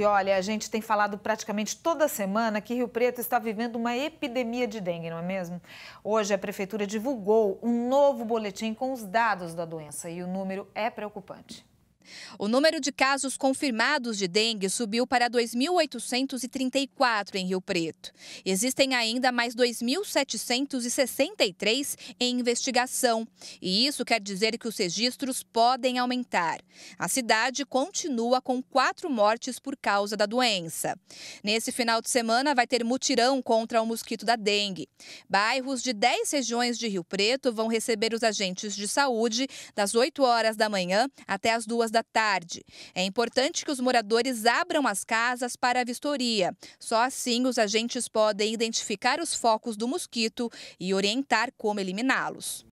E olha, a gente tem falado praticamente toda semana que Rio Preto está vivendo uma epidemia de dengue, não é mesmo? Hoje a prefeitura divulgou um novo boletim com os dados da doença e o número é preocupante. O número de casos confirmados de dengue subiu para 2.834 em Rio Preto. Existem ainda mais 2.763 em investigação. E isso quer dizer que os registros podem aumentar. A cidade continua com quatro mortes por causa da doença. Nesse final de semana, vai ter mutirão contra o mosquito da dengue. Bairros de 10 regiões de Rio Preto vão receber os agentes de saúde das 8 horas da manhã até as 2 da da tarde. É importante que os moradores abram as casas para a vistoria. Só assim os agentes podem identificar os focos do mosquito e orientar como eliminá-los.